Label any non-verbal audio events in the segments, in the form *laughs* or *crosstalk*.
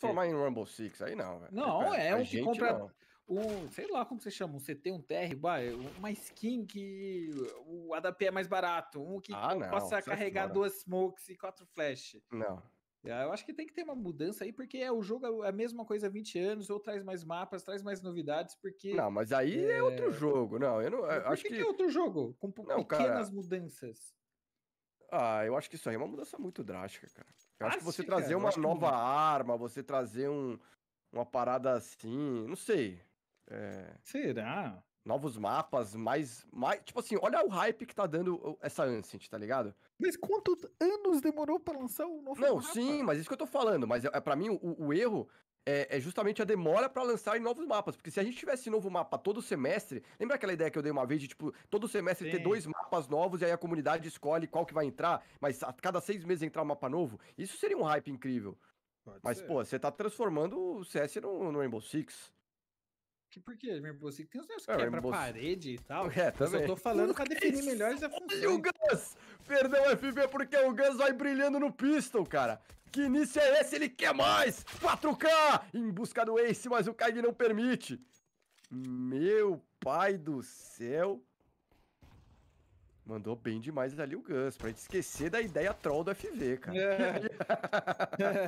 É. Se em Rumble Six, aí não, velho. Não, é, é um que compra não. um, sei lá como você chama, um CT, um TR, uma skin que o ADP é mais barato, um que ah, não, possa é carregar senhora. duas smokes e quatro flash. Não. É, eu acho que tem que ter uma mudança aí, porque é o jogo é a mesma coisa há 20 anos, ou traz mais mapas, traz mais novidades, porque. Não, mas aí é, é outro jogo, não. Eu não eu acho que, que... é outro jogo, com não, pequenas cara... mudanças. Ah, eu acho que isso aí é uma mudança muito drástica, cara. Eu acho ah, que você trazer uma nova que... arma, você trazer um, uma parada assim, não sei. É... Será? Novos mapas, mais, mais. Tipo assim, olha o hype que tá dando essa Ancient, tá ligado? Mas quantos anos demorou pra lançar o novo Não, mapa? sim, mas isso que eu tô falando. Mas é, é para mim o, o erro é, é justamente a demora para lançar em novos mapas. Porque se a gente tivesse novo mapa todo semestre, lembra aquela ideia que eu dei uma vez de, tipo, todo semestre Sim. ter dois mapas novos e aí a comunidade escolhe qual que vai entrar, mas a cada seis meses entrar um mapa novo? Isso seria um hype incrível. Pode mas, ser. pô, você tá transformando o CS no, no Rainbow Six. Que por quê? Rainbow Six tem uns negócios é, que é, quebra Rainbow... parede e tal. É, também. Eu tô falando pra definir melhor essa função. Olha o Gus! Perdeu o FV porque o Guns vai brilhando no pistol, cara. Que início é esse? Ele quer mais! 4K! Em busca do Ace, mas o Kaig não permite. Meu pai do céu. Mandou bem demais ali o Gans pra gente esquecer da ideia troll do FV, cara. É.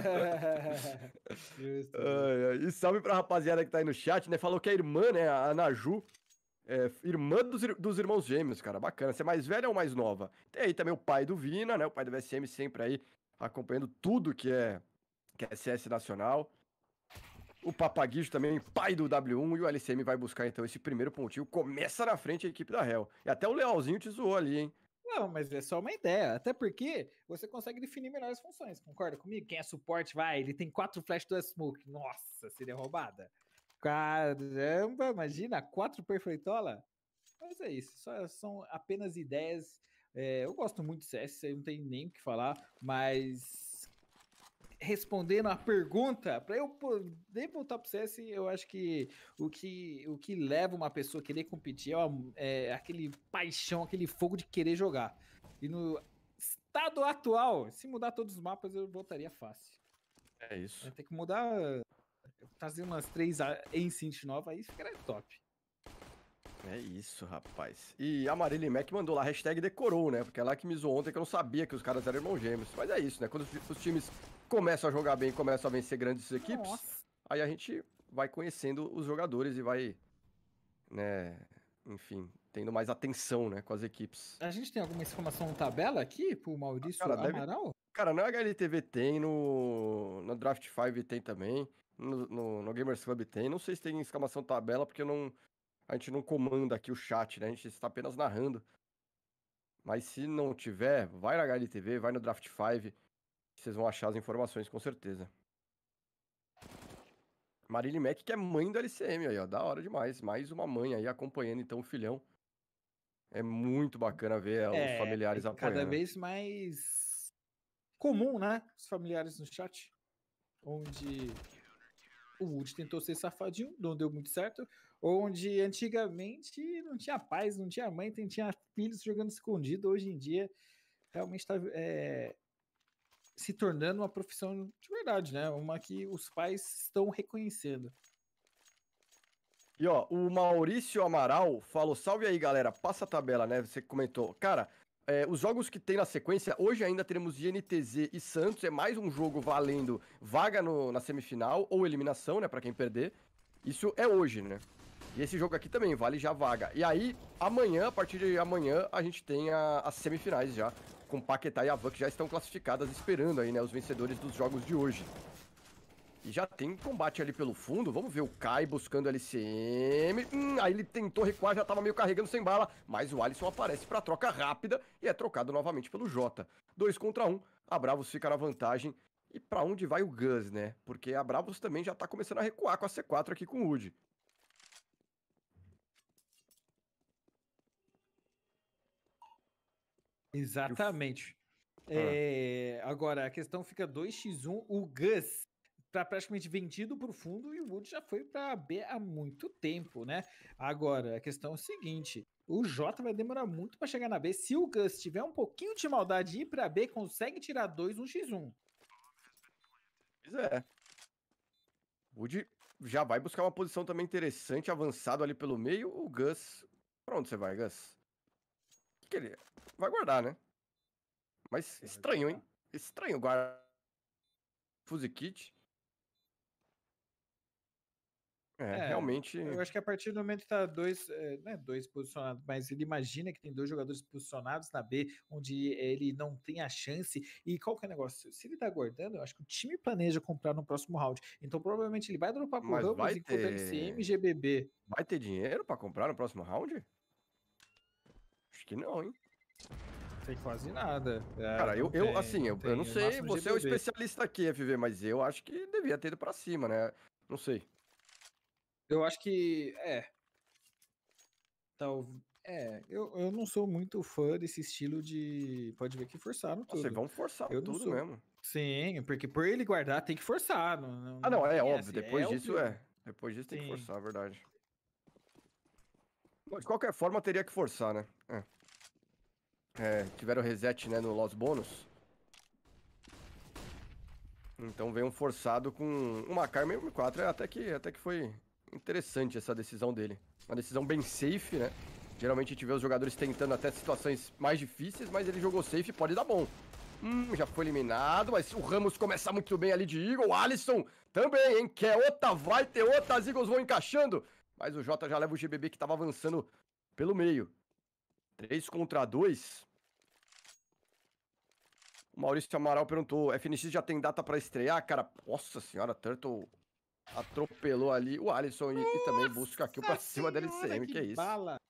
*laughs* *laughs* ai, ai. E salve pra rapaziada que tá aí no chat, né? Falou que a é irmã, né, a Naju, é, irmã dos, dos irmãos gêmeos, cara, bacana. Você é mais velha ou mais nova? Tem aí também o pai do Vina, né? O pai do VSM sempre aí acompanhando tudo que é, que é CS Nacional. O Papaguijo também, pai do W1, e o LCM vai buscar então esse primeiro pontinho. Começa na frente a equipe da Hell. E até o Lealzinho te zoou ali, hein? Não, mas é só uma ideia. Até porque você consegue definir melhores funções, concorda comigo? Quem é suporte, vai, ele tem quatro flash do smoke. Nossa, seria roubada. Caramba, imagina, quatro perfeitola? Mas é isso, só, são apenas ideias. É, eu gosto muito de CS, não tenho nem o que falar, mas respondendo a pergunta, para eu poder voltar pro CS, eu acho que o que, o que leva uma pessoa a querer competir é, uma, é aquele paixão, aquele fogo de querer jogar. E no estado atual, se mudar todos os mapas, eu voltaria fácil. É isso. Tem que mudar trazer umas três Ancient novas, aí ficaria top. É isso, rapaz. E a Marilyn Mac mandou lá, hashtag decorou, né? Porque ela é que me zoou ontem que eu não sabia que os caras eram irmãos gêmeos. Mas é isso, né? Quando os times começam a jogar bem, começam a vencer grandes equipes, Nossa. aí a gente vai conhecendo os jogadores e vai, né, enfim, tendo mais atenção, né, com as equipes. A gente tem alguma informação na tabela aqui pro Maurício ah, cara, Amaral? Deve... Cara, na HLTV tem, no... no Draft 5 tem também no, no, no, Gamers Club tem. Não sei se tem exclamação tabela, porque não, a gente não comanda aqui o chat, né? A gente está apenas narrando. Mas se não tiver, vai na HLTV, vai no Draft 5. Vocês vão achar as informações com certeza. marilyn Mac, que é mãe do LCM aí, ó. Da hora demais. Mais uma mãe aí acompanhando então o filhão. É muito bacana ver é, os familiares apoiando. Cada vez mais comum, né? Os familiares no chat. Onde o Woody tentou ser safadinho, não deu muito certo, onde antigamente não tinha pais, não tinha mãe, tinha filhos jogando escondido, hoje em dia realmente está é, se tornando uma profissão de verdade, né? Uma que os pais estão reconhecendo. E ó, o Maurício Amaral falou: salve aí, galera, passa a tabela, né? Você comentou. Cara, é, os jogos que tem na sequência, hoje ainda teremos INTZ e Santos, é mais um jogo valendo vaga no, na semifinal ou eliminação, né, para quem perder. Isso é hoje, né? E esse jogo aqui também vale já vaga. E aí, amanhã, a partir de amanhã, a gente tem as semifinais já, com Paquetá e Avan, que já estão classificadas, esperando aí, né, os vencedores dos jogos de hoje. E já tem combate ali pelo fundo. Vamos ver o Kai buscando LCM. Hum, aí ele tentou recuar, já tava meio carregando sem bala. Mas o Alisson aparece pra troca rápida e é trocado novamente pelo Jota. Dois contra um. A Bravos fica na vantagem. E para onde vai o Gus, né? Porque a Bravos também já tá começando a recuar com a C4 aqui com o Woody. Exatamente. Ah. É, agora, a questão fica 2x1. O Gus para tá praticamente vendido para o fundo e o Wood já foi para a B há muito tempo, né? Agora, a questão é o seguinte: o Jota vai demorar muito para chegar na B. Se o Gus tiver um pouquinho de maldade e ir para B, consegue tirar 2 um X1. Pois é. Wood já vai buscar uma posição também interessante, avançado ali pelo meio. O Gus. Pra onde você vai, Gus? O que ele. Vai guardar, né? Mas estranho, hein? Estranho guardar. Fuzikit. É, é, realmente. Eu acho que a partir do momento que tá dois, né, dois posicionados, mas ele imagina que tem dois jogadores posicionados na B, onde ele não tem a chance. E qual que é o negócio? Se ele tá aguardando, eu acho que o time planeja comprar no próximo round. Então provavelmente ele vai dropar pro mas Ramos vai enquanto ter... LCM GBB. Vai ter dinheiro para comprar no próximo round? Acho que não, hein? sem quase nada. É, Cara, eu, eu assim, eu, eu não sei, você GBB. é o especialista aqui, FV, mas eu acho que devia ter ido pra cima, né? Não sei. Eu acho que. É. Então, é, eu, eu não sou muito fã desse estilo de. Pode ver que forçaram tudo. Vocês vão forçar eu tudo mesmo. Sim, porque por ele guardar tem que forçar. Não, não, ah, não, é, é óbvio. Assim, depois é disso óbvio. é. Depois disso Sim. tem que forçar, é verdade. de qualquer forma, teria que forçar, né? É. É, tiveram reset né, no Los Bônus. Então veio um forçado com uma Karma M4 é, até que, até que foi Interessante essa decisão dele. Uma decisão bem safe, né? Geralmente a gente vê os jogadores tentando até situações mais difíceis, mas ele jogou safe e pode dar bom. Hum, já foi eliminado, mas o Ramos começa muito bem ali de Eagle. Alisson também, hein? Quer outra, vai ter outra. As Eagles vão encaixando. Mas o Jota já leva o GBB que estava avançando pelo meio. 3 contra 2. O Maurício Amaral perguntou: FNX já tem data para estrear? Cara, nossa senhora, Turtle Atropelou ali o Alisson e, e também busca aqui pra cima da LCM, que, que é isso. Bala.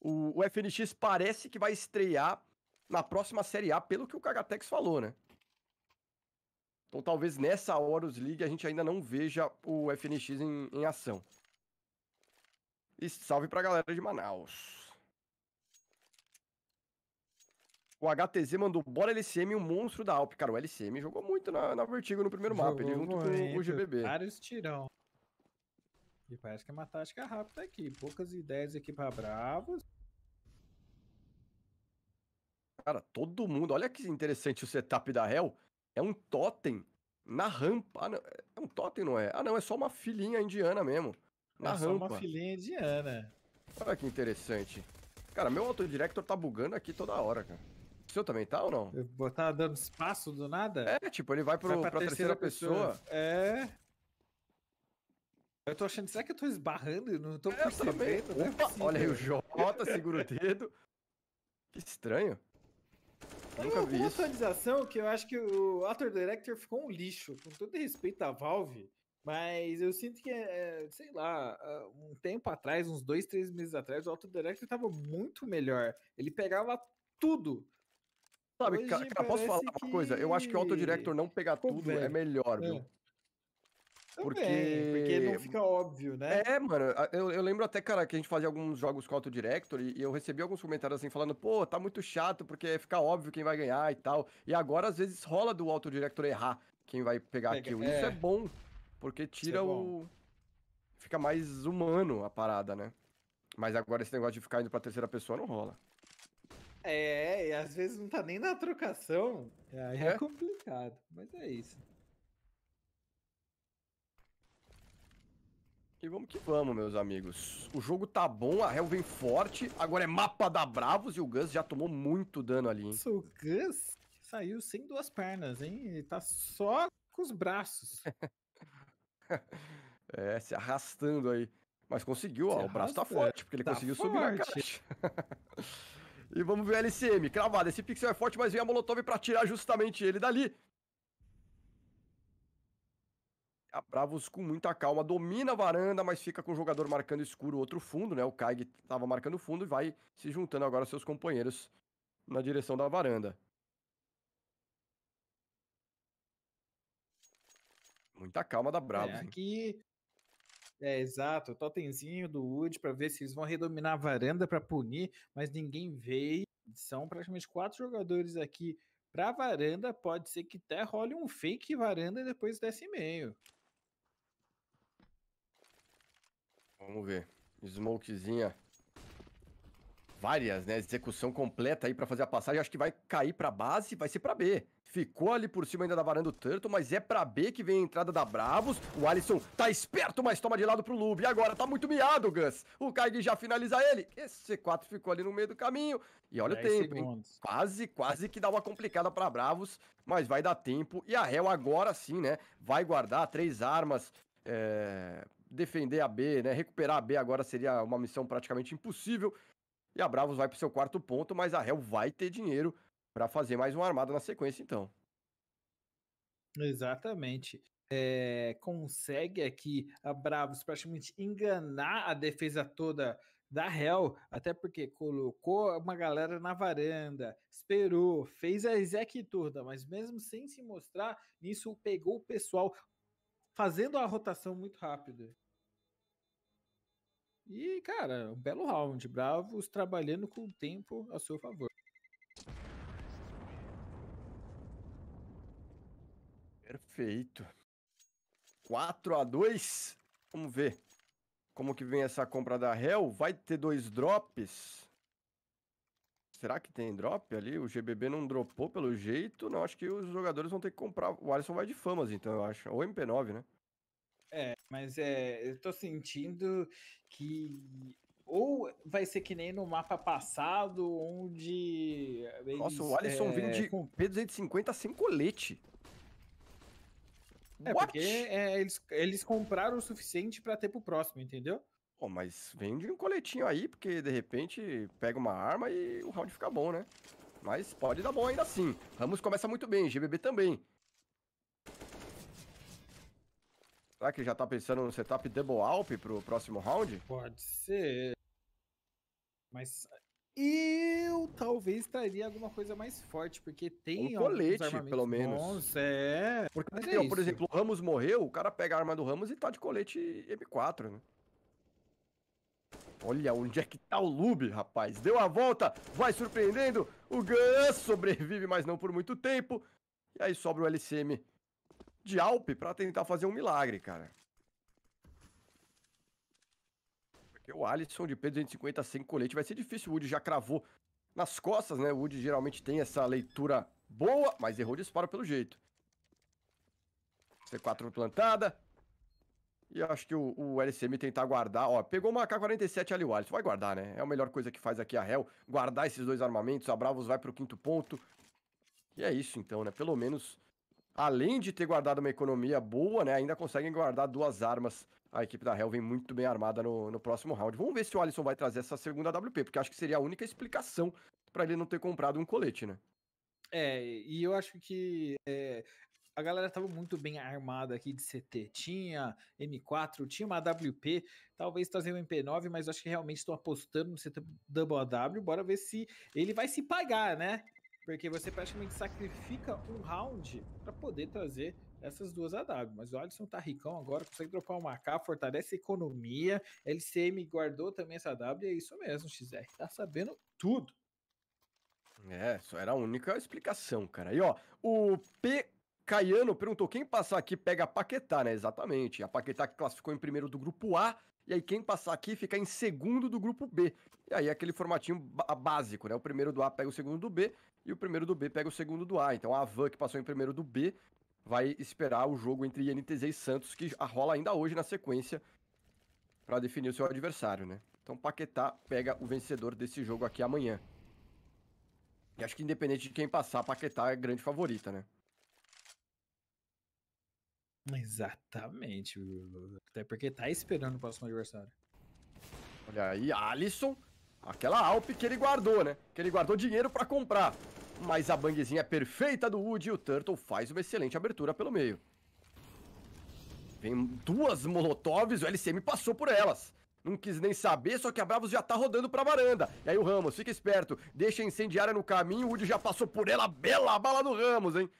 O, o FNX parece que vai estrear na próxima Série A, pelo que o Cagatex falou, né? Então talvez nessa Horus League a gente ainda não veja o FNX em, em ação. E salve pra galera de Manaus. O HTZ mandou bora LCM o monstro da Alp. Cara, o LCM jogou muito na, na Vertigo no primeiro jogou mapa, ele junto com o GBB. Vários tirão. E parece que é uma tática rápida aqui. Poucas ideias aqui pra Bravos. Cara, todo mundo. Olha que interessante o setup da Hell. É um totem na rampa. Ah, não, é um totem, não é? Ah, não, é só uma filhinha indiana mesmo. Na é rampa. só uma filhinha indiana. Olha que interessante. Cara, meu autodirector tá bugando aqui toda hora, cara seu também tá ou não? Botar tá dando espaço do nada? É, tipo, ele vai, pro, vai pra, pra terceira, terceira pessoa. pessoa. É. Eu tô achando, será que eu tô esbarrando? Eu não tô é, percebendo, é olha aí, o Jota segura o dedo. Que estranho. Eu Nunca vi isso. atualização que eu acho que o Actor Director ficou um lixo, com todo respeito à Valve, mas eu sinto que, é, sei lá, um tempo atrás, uns dois, três meses atrás, o Actor Director tava muito melhor. Ele pegava tudo Sabe, cara, posso falar uma coisa? Eu acho que o autodirector não pegar tudo é velho. é melhor, viu? É. Porque... porque não fica óbvio, né? É, mano, eu, eu lembro até, cara, que a gente fazia alguns jogos com Auto Director e eu recebi alguns comentários assim falando, pô, tá muito chato porque é fica óbvio quem vai ganhar e tal. E agora, às vezes, rola do Auto Director errar quem vai pegar Pega, aquilo. É. Isso é bom, porque é tira é bom. o. Fica mais humano a parada, né? Mas agora esse negócio de ficar indo pra terceira pessoa não rola. É, e às vezes não tá nem na trocação. É, aí é, é complicado, mas é isso. E vamos que vamos, meus amigos. O jogo tá bom, a Hel vem forte. Agora é mapa da Bravos e o Gus já tomou muito dano ali, hein? o Gus saiu sem duas pernas, hein? Ele tá só com os braços. *laughs* é, se arrastando aí. Mas conseguiu, se ó. Arrasta, o braço tá forte, porque ele tá conseguiu forte. subir na caixa. *laughs* E vamos ver o LCM. Cravado. Esse pixel é forte, mas vem a Molotov pra tirar justamente ele dali. A ah, Bravos com muita calma domina a varanda, mas fica com o jogador marcando escuro outro fundo, né? O Kaig tava marcando fundo e vai se juntando agora aos seus companheiros na direção da varanda. Muita calma da Bravos. É, aqui é, exato, o totemzinho do Wood para ver se eles vão redominar a varanda para punir, mas ninguém veio. São praticamente quatro jogadores aqui para varanda. Pode ser que até role um fake varanda depois desse meio. Vamos ver. Smokezinha. Várias, né? Execução completa aí para fazer a passagem. Acho que vai cair para base, vai ser para B. Ficou ali por cima ainda da varanda do Turtle, mas é pra B que vem a entrada da Bravos. O Alisson tá esperto, mas toma de lado pro Lube. agora tá muito miado, Gus. O Kaig já finaliza ele. Esse C4 ficou ali no meio do caminho. E olha o tempo, hein? Quase, quase que dá uma complicada pra Bravos, mas vai dar tempo. E a Hell agora sim, né? Vai guardar três armas. É... Defender a B, né? Recuperar a B agora seria uma missão praticamente impossível. E a Bravos vai pro seu quarto ponto, mas a Hell vai ter dinheiro para fazer mais uma armada na sequência, então. Exatamente. É, consegue aqui a Bravos praticamente enganar a defesa toda da Hell, até porque colocou uma galera na varanda, esperou, fez a exec toda, mas mesmo sem se mostrar, nisso pegou o pessoal fazendo a rotação muito rápido. E, cara, um belo round. Bravos trabalhando com o tempo a seu favor. Perfeito. 4 a 2 Vamos ver como que vem essa compra da Hell. Vai ter dois drops. Será que tem drop ali? O GBB não dropou pelo jeito. Não, acho que os jogadores vão ter que comprar. O Alisson vai de famas, então, eu acho. Ou MP9, né? É, mas é, eu tô sentindo que ou vai ser que nem no mapa passado, onde. Eles, Nossa, o Alisson é... vindo de P250 sem colete. É, What? porque é, eles, eles compraram o suficiente para ter pro próximo, entendeu? Pô, mas vende um coletinho aí, porque de repente pega uma arma e o round fica bom, né? Mas pode dar bom ainda assim. Ramos começa muito bem, GBB também. Será que já tá pensando no setup double alp pro próximo round? Pode ser. Mas eu talvez traria alguma coisa mais forte, porque tem. Um colete, pelo menos. Bons, é. Porque, é por exemplo, o Ramos morreu, o cara pega a arma do Ramos e tá de colete M4, né? Olha onde é que tá o Lube, rapaz. Deu a volta, vai surpreendendo. O Gus sobrevive, mas não por muito tempo. E aí sobra o LCM de Alpe para tentar fazer um milagre, cara. Porque o Alisson de P250 sem colete vai ser difícil. O Wood já cravou nas costas, né? O Wood geralmente tem essa leitura boa, mas errou de disparo pelo jeito. C4 plantada. E acho que o, o, LCM tentar guardar. Ó, pegou uma K-47 ali o Alisson. Vai guardar, né? É a melhor coisa que faz aqui a réu. Guardar esses dois armamentos. A Bravos vai pro quinto ponto. E é isso então, né? Pelo menos, além de ter guardado uma economia boa, né? Ainda conseguem guardar duas armas a equipe da Hell vem muito bem armada no, no próximo round. Vamos ver se o Alisson vai trazer essa segunda WP, porque acho que seria a única explicação para ele não ter comprado um colete, né? É, e eu acho que é, a galera estava muito bem armada aqui de CT. Tinha M4, tinha uma AWP, talvez trazer um MP9, mas acho que realmente estão apostando no CT Double AW. Bora ver se ele vai se pagar, né? Porque você praticamente sacrifica um round para poder trazer essas duas é AW. Mas o Alisson tá ricão agora, consegue dropar uma K, fortalece a economia. LCM guardou também essa W é isso mesmo, XR. Tá sabendo tudo. É, só era a única explicação, cara. E ó, o P. Caiano perguntou: quem passar aqui pega a Paquetá, né? Exatamente. A Paquetá que classificou em primeiro do grupo A, e aí quem passar aqui fica em segundo do grupo B. E aí é aquele formatinho básico, né? O primeiro do A pega o segundo do B, e o primeiro do B pega o segundo do A. Então a Van que passou em primeiro do B vai esperar o jogo entre INTZ e Santos, que rola ainda hoje na sequência, para definir o seu adversário, né? Então Paquetá pega o vencedor desse jogo aqui amanhã. E acho que independente de quem passar, Paquetá é grande favorita, né? Exatamente, até porque tá esperando o próximo adversário. Olha aí, Alisson, aquela Alp que ele guardou, né? Que ele guardou dinheiro para comprar mas a bangzinha perfeita do Woody e o Turtle faz uma excelente abertura pelo meio. Vem duas Molotovs, o LCM passou por elas. Não quis nem saber, só que a Bravos já tá rodando pra varanda. E aí o Ramos, fica esperto, deixa a incendiária no caminho, o Woody já passou por ela, bela bala do Ramos, hein?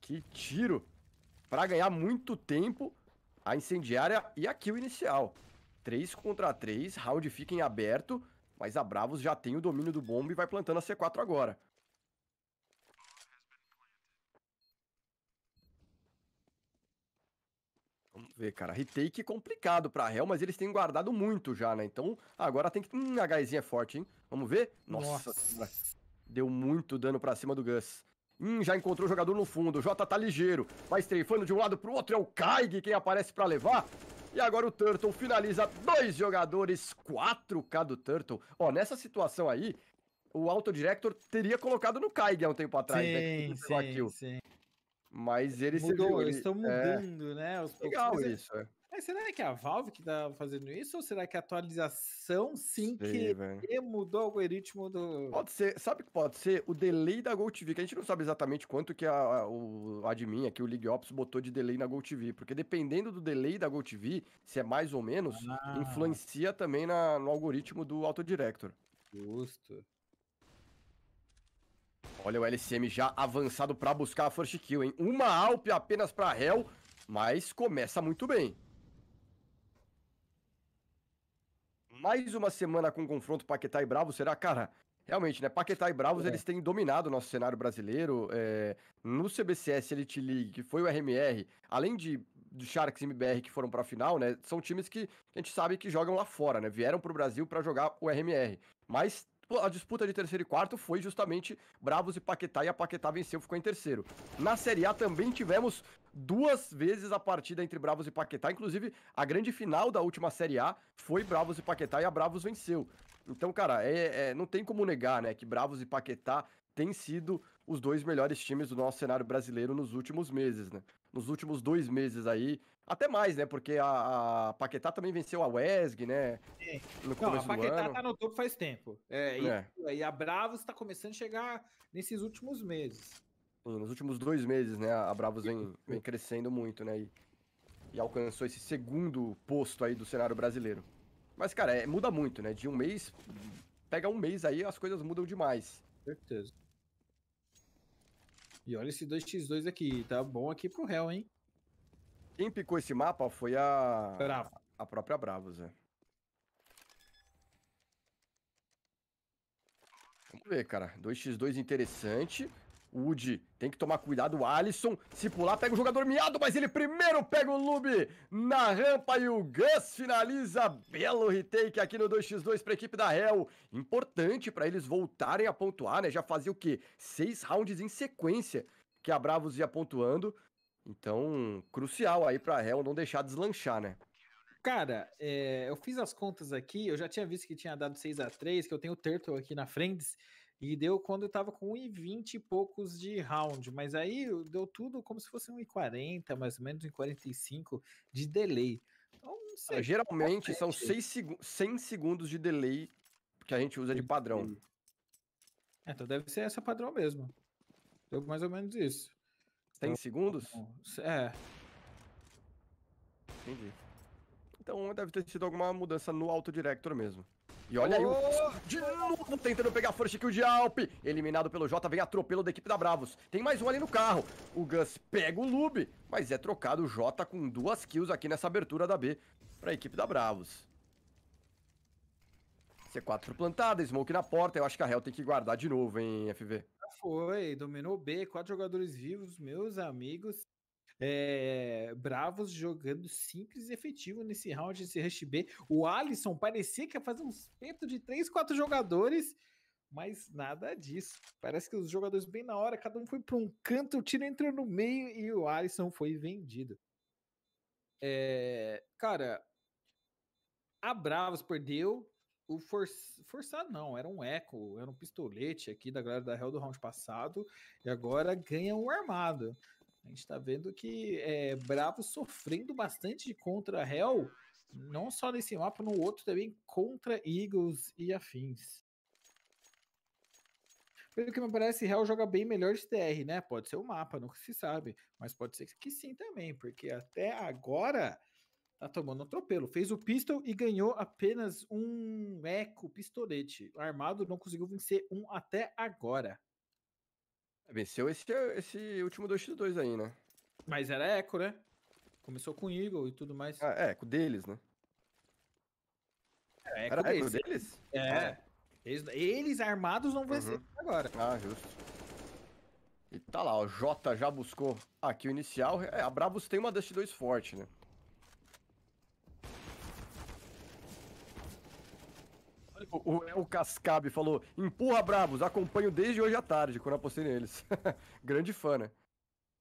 Que tiro! Pra ganhar muito tempo, a incendiária e a kill inicial. 3 contra 3, round fica em aberto, mas a Bravos já tem o domínio do bombe e vai plantando a C4 agora. ver, cara. Retake é complicado pra réu, mas eles têm guardado muito já, né? Então agora tem que. Hum, é forte, hein? Vamos ver? Nossa, Nossa. Deu muito dano pra cima do Gus. Hum, já encontrou o jogador no fundo. O Jota tá ligeiro. Vai estreifando de um lado pro outro. É o Kaig quem aparece pra levar. E agora o Turtle finaliza dois jogadores, 4K do Turtle. Ó, nessa situação aí, o Autodirector teria colocado no Kaig há um tempo atrás, né? sim, né? Sim, sim. Mas eles Mudou, eles estão é, mudando, né, é... né? Os Legal poucos. isso. É. Mas será que é a Valve que tá fazendo isso? Ou será que a atualização sim que mudou o algoritmo do. Pode ser, sabe o que pode ser? O delay da GoTV, que a gente não sabe exatamente quanto que a, a, o admin aqui, o League Ops, botou de delay na GoTV. Porque dependendo do delay da GoTV, se é mais ou menos, ah. influencia também na, no algoritmo do Autodirector. Justo. Olha o LCM já avançado para buscar a first kill, hein? Uma Alp apenas para Hell, mas começa muito bem. Mais uma semana com confronto Paquetá e Bravo, será, cara? Realmente, né? Paquetá e Bravos, é. eles têm dominado o nosso cenário brasileiro. É, no CBCS Elite League, que foi o RMR, além de, Sharks e MBR que foram para final, né? São times que a gente sabe que jogam lá fora, né? Vieram para o Brasil para jogar o RMR. Mas a disputa de terceiro e quarto foi justamente Bravos e Paquetá, e a Paquetá venceu, ficou em terceiro. Na Série A também tivemos duas vezes a partida entre Bravos e Paquetá, inclusive a grande final da última Série A foi Bravos e Paquetá, e a Bravos venceu. Então, cara, é, é, não tem como negar, né, que Bravos e Paquetá têm sido os dois melhores times do nosso cenário brasileiro nos últimos meses, né? Nos últimos dois meses aí, até mais, né? Porque a, a, Paquetá também venceu a WESG, né? Sim. É. No Não, a Paquetá tá no topo faz tempo. É, é. E, a Bravos está começando a chegar nesses últimos meses. Sim, nos últimos dois meses, né? A Bravos vem, *laughs* vem crescendo muito, né? E, e, alcançou esse segundo posto aí do cenário brasileiro. Mas, cara, é, muda muito, né? De um mês, pega um mês aí, as coisas mudam demais. Certeza. E olha esse 2x2 aqui, tá bom aqui pro réu, hein? Quem picou esse mapa foi a. Bravo. A própria Bravos, é. Vamos ver, cara. 2x2 interessante. Woody tem que tomar cuidado. O Alisson, se pular, pega o jogador miado, mas ele primeiro pega o Lube na rampa e o Gus finaliza. Belo retake aqui no 2x2 para a equipe da Hell. Importante para eles voltarem a pontuar, né? Já fazia o quê? Seis rounds em sequência que a Bravos ia pontuando. Então, crucial aí para réu não deixar deslanchar, né? Cara, é, eu fiz as contas aqui, eu já tinha visto que tinha dado 6 a 3 que eu tenho o Turtle aqui na frente, e deu quando eu tava com 1,20 e poucos de round, mas aí deu tudo como se fosse 1,40, mais ou menos 1,45 de delay. Então, não sei. Ah, geralmente são 6 seg 100 segundos de delay que a gente usa de padrão. É, então deve ser essa padrão mesmo. Deu mais ou menos isso. Tem então, segundos? É. Entendi. Então deve ter sido alguma mudança no autodirector mesmo. E olha aí o... Oh! De novo tentando pegar first kill de Alp. Eliminado pelo Jota, vem atropelo da equipe da Bravos. Tem mais um ali no carro. O Gus pega o Lube, mas é trocado o Jota com duas kills aqui nessa abertura da B para a equipe da Bravos. C4 plantada, Smoke na porta. Eu acho que a Hell tem que guardar de novo, hein, FV. Foi, dominou B, quatro jogadores vivos, meus amigos. É, bravos jogando simples e efetivo nesse round, nesse rush B. O Alisson parecia que ia fazer uns peto de três quatro jogadores, mas nada disso. Parece que os jogadores, bem na hora, cada um foi para um canto, o tiro entrou no meio e o Alisson foi vendido. É, cara, a Bravos perdeu, o for, forçado não, era um eco, era um pistolete aqui da galera da Hell do round passado, e agora ganha um armado. A gente tá vendo que é, Bravo sofrendo bastante contra Hell, não só nesse mapa, no outro também contra Eagles e afins. Pelo que me parece, Hell joga bem melhor de TR, né? Pode ser o mapa, nunca se sabe. Mas pode ser que sim também, porque até agora tá tomando atropelo. Fez o pistol e ganhou apenas um eco pistolete. O armado não conseguiu vencer um até agora. Venceu esse, esse último 2x2 aí, né? Mas era eco, né? Começou com Eagle e tudo mais. Ah, é, eco deles, né? É, eco era deles. eco deles? É. Ah, é. Eles, eles, armados não venceram uhum. agora. Ah, justo. E tá lá, o Jota já buscou aqui o inicial. É, a Brabus tem uma Dust 2 forte, né? O, El Cascabe falou: empurra bravos, acompanho desde hoje à tarde, quando apostei neles. *laughs* Grande fã, né?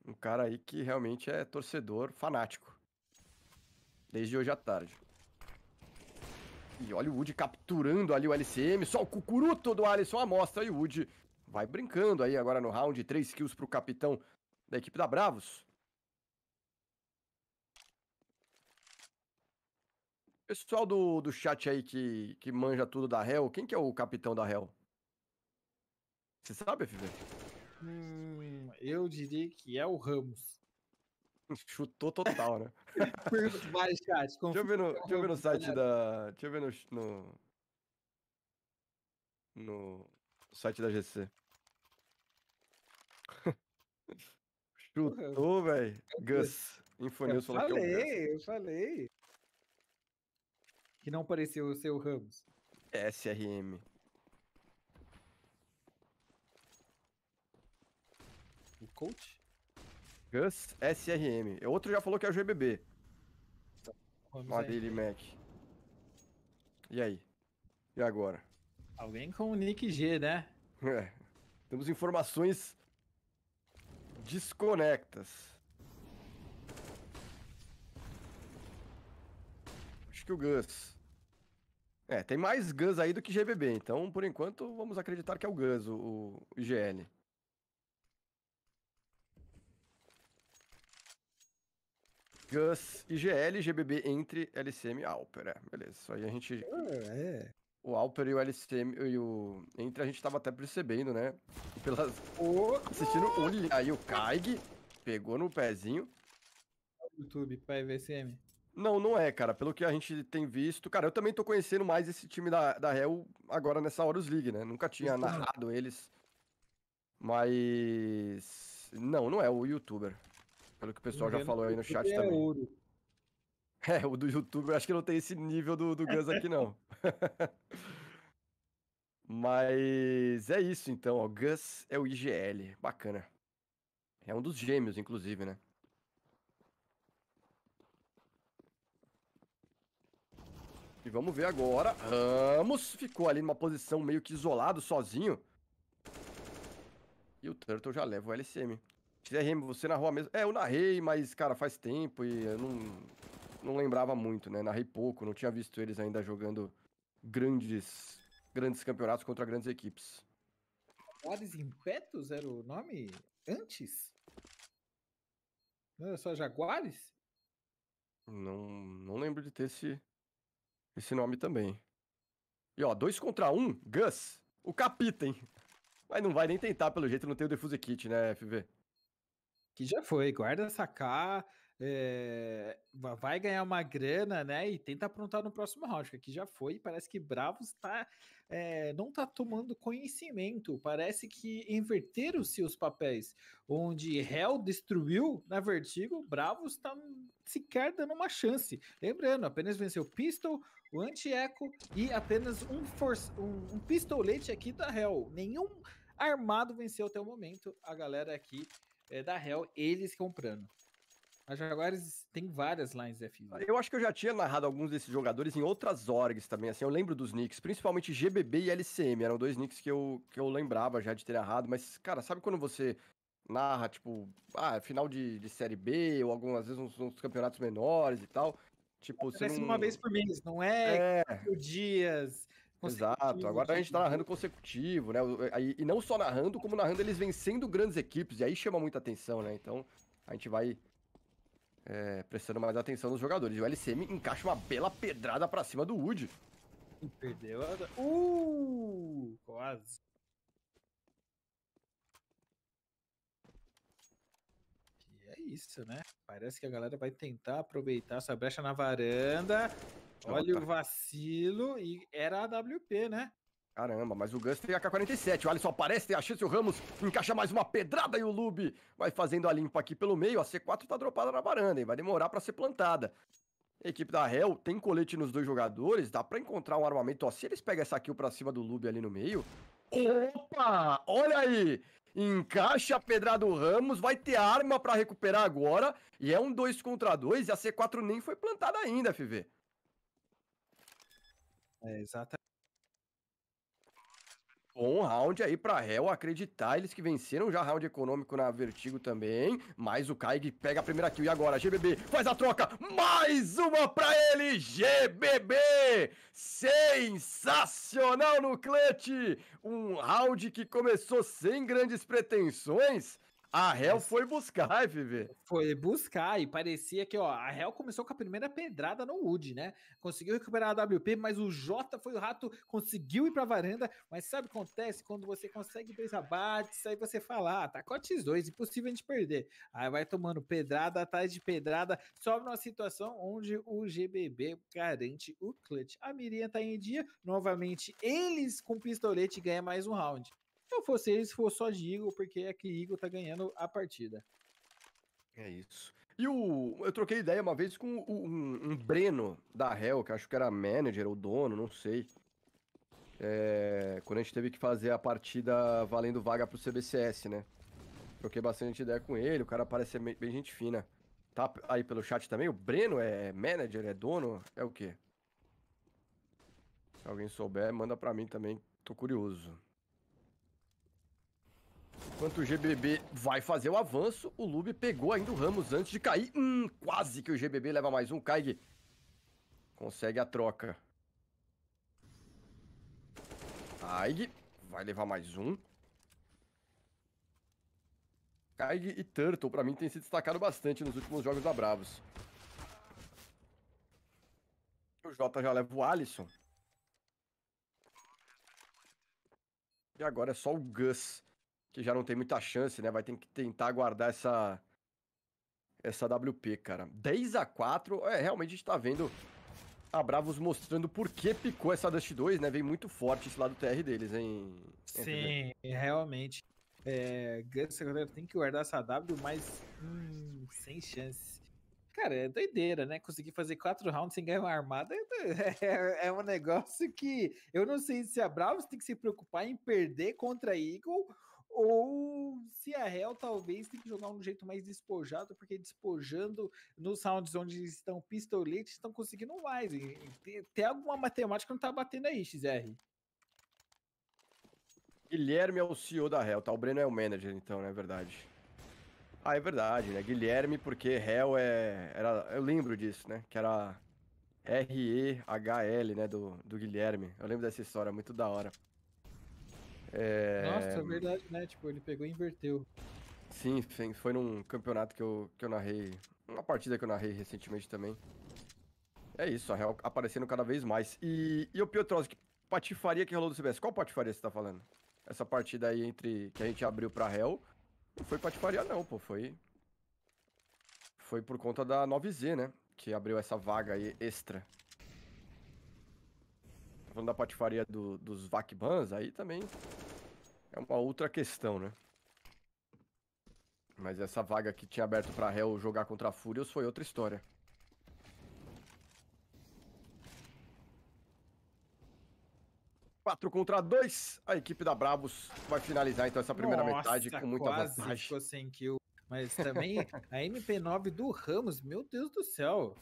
Um cara aí que realmente é torcedor fanático. Desde hoje à tarde. E olha o Wood capturando ali o LCM. Só o cucuruto do Alisson amostra. E o Wood vai brincando aí agora no round. Três kills pro capitão da equipe da Bravos. Pessoal do, do chat aí que, que manja tudo da Hell, quem que é o capitão da Hell? Você sabe, FV? Hum, eu diria que é o Ramos. *laughs* Chutou total, né? Vários chats. *laughs* Deixa eu ver no, deixa eu ver no site da. Deixa eu ver no. No, no site da GC. *laughs* Chutou, velho. Gus. Infonil falou que é eu. Falei, eu falei. Que não pareceu ser o Ramos. SRM. O coach? Gus SRM. Outro já falou que é o GBB. Uma dele, Mac. E aí? E agora? Alguém com o Nick G, né? *laughs* É. Temos informações desconectas. Acho que o Gus. É, tem mais Gus aí do que GBB, então por enquanto vamos acreditar que é o Gus, o, o IGL. Gus, IGL, GBB entre LCM Alper. É, beleza. Isso aí a gente. Ah, é. O Alper e o LCM e o. Entre a gente tava até percebendo, né? pelas. Oh, assistindo Aí o Kaig pegou no pezinho. YouTube, pai VCM. Não, não é, cara. Pelo que a gente tem visto, cara, eu também tô conhecendo mais esse time da, da Hell agora nessa Horus League, né? Nunca tinha então. narrado eles. Mas. Não, não é o youtuber. Pelo que o pessoal já falou aí no chat é também. Ouro. É, o do youtuber, acho que não tem esse nível do, do Gus aqui, não. *laughs* Mas é isso então, O Gus é o IGL. Bacana. É um dos gêmeos, inclusive, né? E vamos ver agora. Ramos ficou ali numa posição meio que isolado, sozinho. E o Turtle já leva o LCM. XRM, você narrou a mesma... É, eu narrei, mas, cara, faz tempo e eu não, não lembrava muito, né? Narrei pouco, não tinha visto eles ainda jogando grandes, grandes campeonatos contra grandes equipes. Jaguares Impetos era o nome antes? Não era só Jaguares? Não, não lembro de ter esse, esse nome também. E ó, dois contra um, Gus, o Capitem. Mas não vai nem tentar, pelo jeito, não tem o Defuse Kit, né, FV? Que já foi, guarda essa K, é, vai ganhar uma grana, né? E tenta aprontar no próximo round, que já foi. Parece que Bravos tá, é, não tá tomando conhecimento. Parece que inverteram-se os papéis. Onde Hell destruiu na Vertigo, Bravos tá sequer dando uma chance. Lembrando, apenas venceu Pistol, o Anti-Echo e apenas um, um, um pistolete aqui da Hell. Nenhum armado venceu até o momento. A galera aqui é da Hell, eles comprando. A Jaguares tem várias lines F. Eu acho que eu já tinha narrado alguns desses jogadores em outras orgs também, assim, eu lembro dos nicks, principalmente GBB e LCM, eram dois nicks que eu, que eu lembrava já de ter narrado, mas, cara, sabe quando você narra, tipo, ah, é final de, de Série B, ou algumas vezes uns, uns campeonatos menores e tal, tipo... você não... uma vez por mês, não é, é... dias... Exato, agora a gente tá né? narrando consecutivo, né? E não só narrando, como narrando eles vencendo grandes equipes, e aí chama muita atenção, né? Então, a gente vai é, prestando mais atenção nos jogadores. E o LCM encaixa uma bela pedrada para cima do Wood. Perdeu a... Uh! Quase. E é isso, né? Parece que a galera vai tentar aproveitar essa brecha na varanda. Olha Opa. o vacilo. E era a WP, né? Caramba, mas o Gus tem AK-47, o Alisson aparece, tem a chance, o Ramos encaixa mais uma pedrada e o Lube vai fazendo a limpa aqui pelo meio, a C4 tá dropada na varanda hein? vai demorar para ser plantada. A equipe da Hell tem colete nos dois jogadores, dá para encontrar um armamento, ó, se eles pegam essa kill pra cima do Lube ali no meio... Opa, olha aí, encaixa a pedrada do Ramos, vai ter arma para recuperar agora, e é um 2 contra 2 e a C4 nem foi plantada ainda, FV. É, exatamente. Bom round aí pra réu acreditar. Eles que venceram já round econômico na Vertigo também. Mas o Kaig pega a primeira kill. E agora, GBB faz a troca. Mais uma pra ele, GBB! Sensacional no clutch! Um round que começou sem grandes pretensões a Hell foi buscar, FV. Foi buscar e parecia que ó, a Hell começou com a primeira pedrada no Wood, né? Conseguiu recuperar a WP, mas o Jota foi o rato, conseguiu ir pra varanda. Mas sabe o que acontece quando você consegue dois abates? Aí você fala, ah, tá, os dois, impossível a gente perder. Aí vai tomando pedrada atrás de pedrada, sobe numa situação onde o GBB garante o clutch. A Miriam tá em dia, novamente eles com pistolete ganha mais um round. Eu fosse se for só de Eagle, porque é que Eagle tá ganhando a partida. É isso. E o, eu troquei ideia uma vez com o, um, um, Breno da Hell, que acho que era manager ou dono, não sei. É, quando a gente teve que fazer a partida valendo vaga pro CBCS, né? Troquei bastante ideia com ele, o cara parece ser bem, bem gente fina. Tá aí pelo chat também? O Breno é manager, é dono? É o quê? Se alguém souber, manda pra mim também, tô curioso. Enquanto o GBB vai fazer o avanço, o Lube pegou ainda o Ramos antes de cair. Hum, quase que o GBB leva mais um. Kaig consegue a troca. Kaig vai levar mais um. Kaig e Turtle, pra mim, tem se destacado bastante nos últimos jogos da Bravos. O Jota já leva o Alisson. E agora é só o Gus que já não tem muita chance, né? Vai ter que tentar guardar essa essa WP, cara. 10 a 4 é, realmente a gente tá vendo a Bravos mostrando por que picou essa Dust 2, né? Vem muito forte esse lado TR deles, hein? Sim, realmente. É, Guts tem que guardar essa W, mas hum, sem chance. Cara, é doideira, né? Conseguir fazer quatro rounds sem ganhar uma armada é, *laughs* é, é um negócio que eu não sei se a Bravos tem que se preocupar em perder contra a Eagle ou se a é Real talvez tem que jogar um jeito mais despojado, porque despojando nos rounds onde estão pistoletes, estão conseguindo mais. Tem, alguma matemática que não está batendo aí, XR. Guilherme é o CEO da Real, tá? O Breno é o manager, então, né? É verdade. Ah, é verdade, né? Guilherme, porque Real é. Era, eu lembro disso, né? Que era R-E-H-L, né? Do, do Guilherme. Eu lembro dessa história, muito da hora. É... Nossa, é verdade, né? Tipo, ele pegou e inverteu. Sim, sim, foi num campeonato que eu, que eu narrei, uma partida que eu narrei recentemente também. É isso, a Real aparecendo cada vez mais. E, e o Piotrowski, patifaria que rolou do CBS, qual patifaria você tá falando? Essa partida aí entre que a gente abriu pra Real, não foi patifaria não, pô, foi... Foi por conta da 9Z, né? Que abriu essa vaga aí extra. Tá falando da patifaria do, dos Vacbans, aí também é uma outra questão, né? Mas essa vaga que tinha aberto para réu jogar contra a Furious foi outra história. Quatro contra dois, a equipe da Brabus vai finalizar então essa primeira Nossa, metade com muita quase vantagem. Ficou sem kill. Mas também a MP9 do Ramos, meu Deus do céu.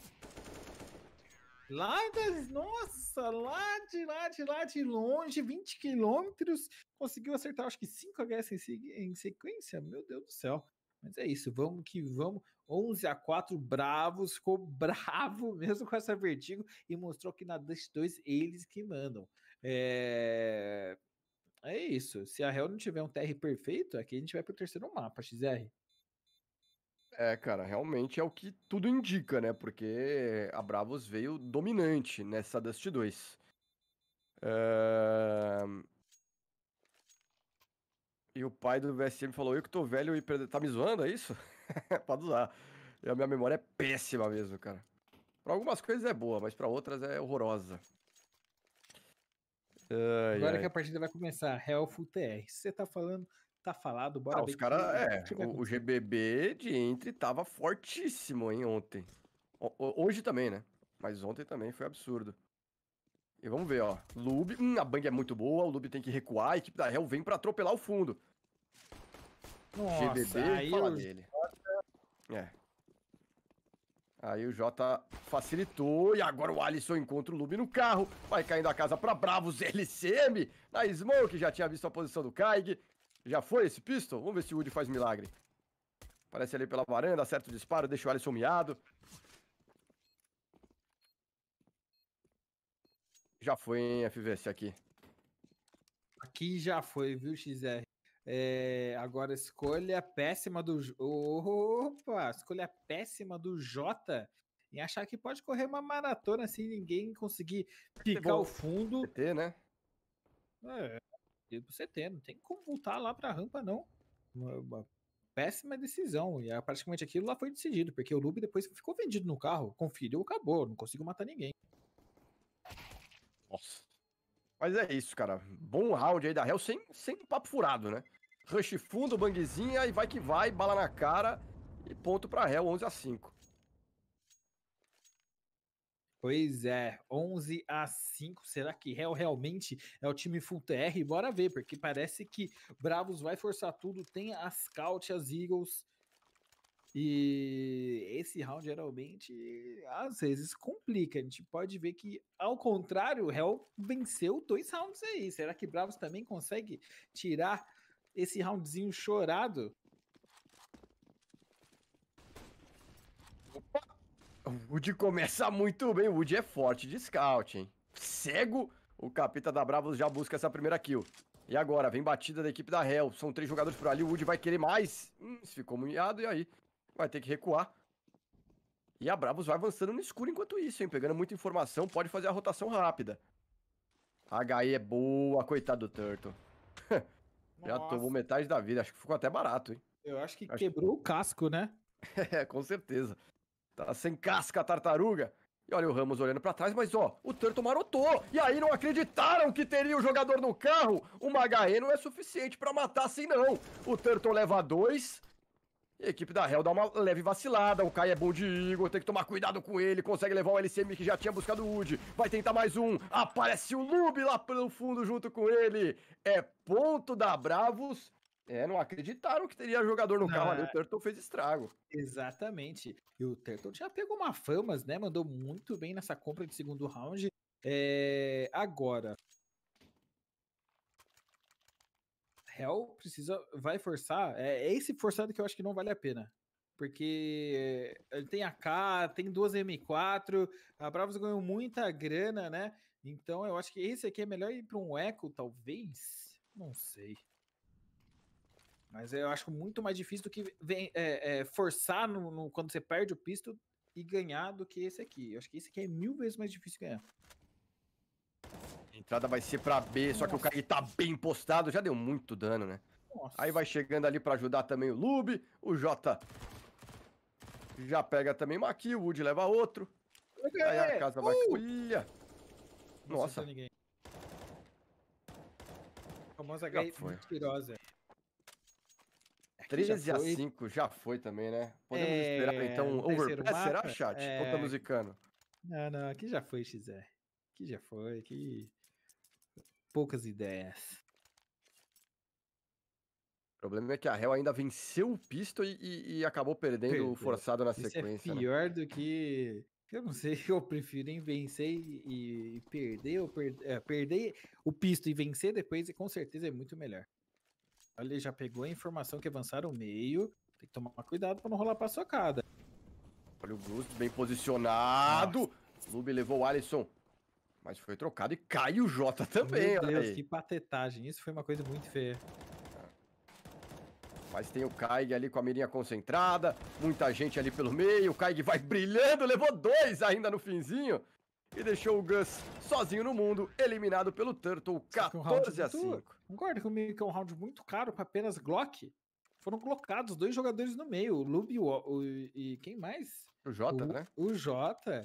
Lá das, nossa, lá de lá de lá de longe, 20 quilômetros, conseguiu acertar, acho que 5 HS em sequência. Meu Deus do céu. Mas é isso, vamos que vamos. 11 a 4 bravos, ficou *laughs* bravo mesmo com essa vertigo e mostrou que na Dust 2 eles que mandam. É... é isso. Se a Real não tiver um TR perfeito, aqui a gente vai pro terceiro mapa, XR. É, cara, realmente é o que tudo indica, né? Porque a Bravos veio dominante nessa Dust 2. É... E o pai do VSM falou: Eu que tô velho e tá me zoando, é isso? *laughs* Pode usar. E a minha memória é péssima mesmo, cara. Pra algumas coisas é boa, mas pra outras é horrorosa. Ai, Agora ai. que a partida vai começar, Hellful TR. você tá falando, tá falado, bora. Ah, os caras, é. O, o, GBB de entre tava fortíssimo, hein, ontem. O, hoje também, né? Mas ontem também foi absurdo. E vamos ver, ó. Lube. Hum, a Bang é muito boa. O Lube tem que recuar. Tipo, a equipe da Hell vem pra atropelar o fundo. Nossa, GBD, aí fala dele. É. Aí o Jota facilitou. E agora o Alisson encontra o Lube no carro. Vai caindo a casa pra Bravos LCM. *laughs* Na Smoke já tinha visto a posição do Kaig. Já foi esse pistol? Vamos ver se o Woody faz milagre. Parece ali pela varanda, acerta o disparo, deixa o Alisson miado. Já foi em FVS aqui. Aqui já foi, viu, XR? É, agora, escolha péssima do. Opa! Escolha péssima do Jota em achar que pode correr uma maratona sem ninguém conseguir picar o fundo. CT, né? É, do CT, não tem como voltar lá pra rampa, não. Uma, uma, péssima decisão. E é, praticamente aquilo lá foi decidido, porque o Lube depois ficou vendido no carro, conferiu, acabou, não consigo matar ninguém. Nossa. Mas é isso, cara. Bom round aí da Hell, sem, sem papo furado, né? Rush fundo, bangzinha e vai que vai, bala na cara e ponto pra Hell, 11 a 5. Pois é, 11 a 5. Será que Hell realmente é o time full TR? Bora ver, porque parece que Bravos vai forçar tudo. Tem as Scout, as Eagles e esse round geralmente às vezes complica. A gente pode ver que, ao contrário, o Hell venceu dois rounds aí. Será que Bravos também consegue tirar esse roundzinho chorado? Opa! O Woody começa muito bem. O Woody é forte de scout, hein? Cego, o capitão da Bravos já busca essa primeira kill. E agora, vem batida da equipe da Hell. São três jogadores por ali. O Woody vai querer mais. Hum, ficou munhado. E aí? vai ter que recuar. E a Bravos vai avançando no escuro enquanto isso, hein? Pegando muita informação, pode fazer a rotação rápida. A HE é boa, coitado do Turtle. *laughs* Já tomou metade da vida, acho que ficou até barato, hein? Eu acho que acho quebrou que... o casco, né? *laughs* é, com certeza. Tá sem casca a tartaruga. E olha o Ramos olhando para trás, mas ó, o Turtle marotou. E aí não acreditaram que teria o um jogador no carro. Uma HE não é suficiente para matar assim não. O Turtle leva dois, e a equipe da Hell dá uma leve vacilada. O Kai é bom de Igor, tem que tomar cuidado com ele. Consegue levar o LCM que já tinha buscado o Wood. Vai tentar mais um. Aparece o Lube lá pelo fundo junto com ele. É ponto da Bravos. É, não acreditaram que teria jogador no carro ah. ali. O Turtle fez estrago. Exatamente. E o Turtle já pegou uma fama, né? Mandou muito bem nessa compra de segundo round. É... Agora, real precisa, vai forçar. É, é, esse forçado que eu acho que não vale a pena. Porque eh, ele tem a K, tem duas M4, a Bravos ganhou muita grana, né? Então eu acho que esse aqui é melhor ir para um Echo, talvez. Não sei. Mas eu acho muito mais difícil do que vem, é, é, forçar no, no, quando você perde o pisto e ganhar do que esse aqui. Eu acho que esse aqui é mil vezes mais difícil ganhar entrada vai ser pra B, só que o Kag tá bem postado, já deu muito dano, né? Nossa. Aí vai chegando ali pra ajudar também o Lube, o Jota já pega também uma aqui, o Wood leva outro. Aí a casa uh! vai... Olha! Nossa. A famosa gay mentirosa. 13 é a 5 já foi também, né? Podemos é... esperar então um overpass, é, será, chat? É... Ou tá musicando? Não, não, aqui já foi, XR. Aqui já foi, aqui poucas ideias. O problema é que a Hell ainda venceu o Pisto e, e, e acabou perdendo Perdeu. forçado na Isso é sequência. É pior né? do que. Eu não sei, *laughs* eu prefiro em vencer e, e perder, ou per, é, perder o Pisto e vencer depois, e com certeza é muito melhor. Olha, ele já pegou a informação que avançaram meio. Tem que tomar cuidado para não rolar socada. Olha o Bruce bem posicionado. o Lube levou o Alisson. Mas foi trocado e cai o Jota *laughs* também, Meu Deus, aí. que patetagem. Isso foi uma coisa muito feia. É. Mas tem o Kaig ali com a mirinha concentrada, muita gente ali pelo meio. O Kaig vai *laughs* brilhando, levou dois ainda no finzinho. E deixou o Gus sozinho no mundo, eliminado pelo Turtle 14 um a 5. Concorda comigo que é um round muito caro com apenas Glock? Foram colocados dois jogadores no meio, o Lube e quem mais? O Jota, né? O Jota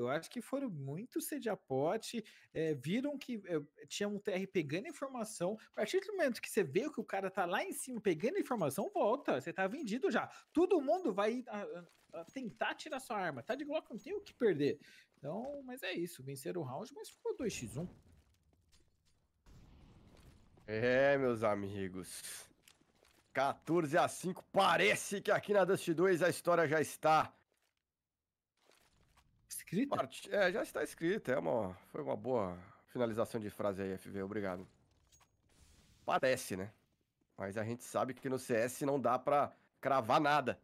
eu acho que foram muito sediapote, é, eh, viram que é, tinha um TR pegando informação. A partir do momento que você vê que o cara tá lá em cima pegando informação, volta. Você tá vendido já. Todo mundo vai a, ah, a ah, tentar tirar sua arma. Tá de Glock, não tem o que perder. Então, mas é isso. Venceram o round, mas ficou 2x1. É, meus amigos. 14 a 5. Parece que aqui na Dust 2 a história já está escrita? Part... É, já está escrita. É uma... Foi uma boa finalização de frase aí, FV. Obrigado. Parece, né? Mas a gente sabe que no CS não dá pra cravar nada.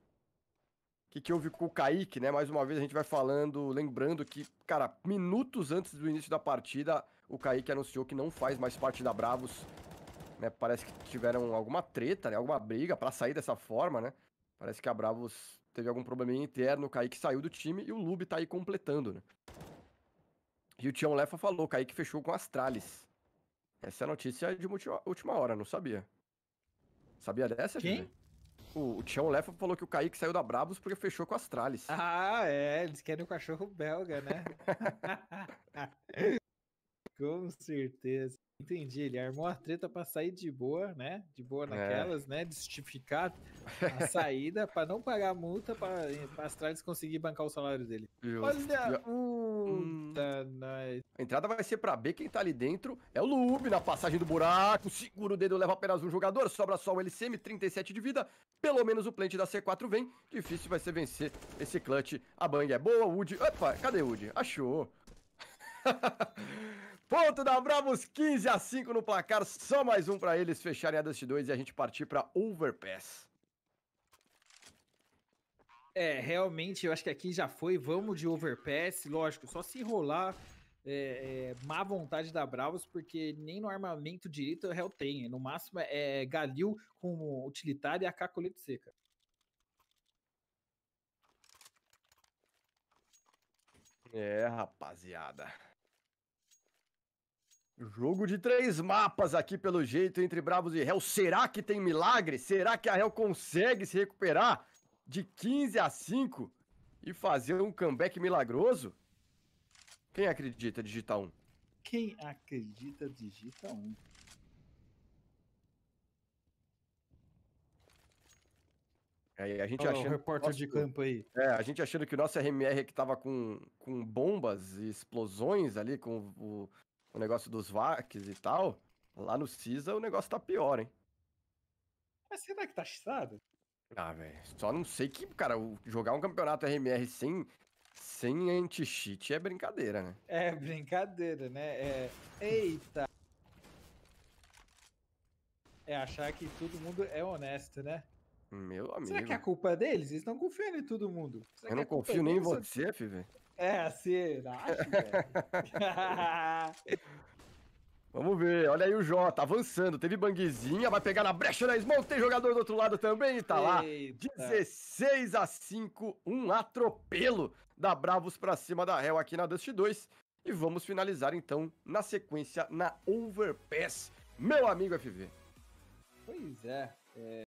O que, que houve com o Kaique, né? Mais uma vez a gente vai falando, lembrando que, cara, minutos antes do início da partida, o Kaique anunciou que não faz mais parte da Bravos. Né? Parece que tiveram alguma treta, né? alguma briga para sair dessa forma, né? Parece que a Bravos teve algum probleminha interno, o Kaique saiu do time e o Lube tá aí completando, né? E o Tião Lefa falou, o Kaique fechou com Astralis. Essa é a notícia de última hora, não sabia. Sabia dessa, Quem? Gente? O, o Tião Lefa falou que o Kaique saiu da Brabus porque fechou com Astralis. Ah, é, eles querem o um cachorro belga, né? *laughs* certeza. Entendi, ele armou a treta para sair de boa, né? De boa é. naquelas, é. né? De justificar a *laughs* saída para não pagar a multa para Astralis conseguir bancar o salário dele. Justo. Olha, Just... puta hum. A entrada vai ser para B, quem tá ali dentro é o Lube na passagem do buraco, segura o dedo, leva apenas um jogador, sobra só o LCM, 37 de vida, pelo menos o plant da C4 vem, difícil vai ser vencer esse clutch. A bang é boa, Wood, opa, cadê Wood? Achou. *laughs* Ponto da Bravos 15 a 5 no placar. Só mais um para eles fecharem a Dust 2 e a gente partir para Overpass. É, realmente, eu acho que aqui já foi. Vamos de Overpass. Lógico, só se rolar é, é, má vontade da Bravos, porque nem no armamento direito o réu tem. No máximo é, é Galil com utilitário e a cacolete seca. É, rapaziada. Jogo de três mapas aqui, pelo jeito, entre Bravos e Hell. Será que tem milagre? Será que a Hell consegue se recuperar de 15 a 5 e fazer um comeback milagroso? Quem acredita, digita 1. Um. Quem acredita, digita 1. Um. Aí, a gente oh, achando. O repórter nosso, de campo aí. É, a gente achando que o nosso RMR que tava com, com bombas e explosões ali, com o, o negócio dos VACs e tal, lá no CISA o negócio tá pior, hein? Mas será que tá chisado? Ah, velho, só não sei que, cara, jogar um campeonato RMR sem, sem anti-cheat é brincadeira, né? É brincadeira, né? É... Eita! É achar que todo mundo é honesto, né? Meu amigo. Será que é a culpa é deles? Eles estão confiando em todo mundo. Será eu não é confio é nem em você, filho. É, será? Assim, *laughs* vamos ver, olha aí o Jota, tá avançando, teve banguezinha, vai pegar na brecha na né? Smoke, tem jogador do outro lado também e tá lá. Eita. 16 a 5, um atropelo da Bravos pra cima da Hell aqui na Dust 2. E vamos finalizar então na sequência na Overpass, meu amigo FV. Pois é, é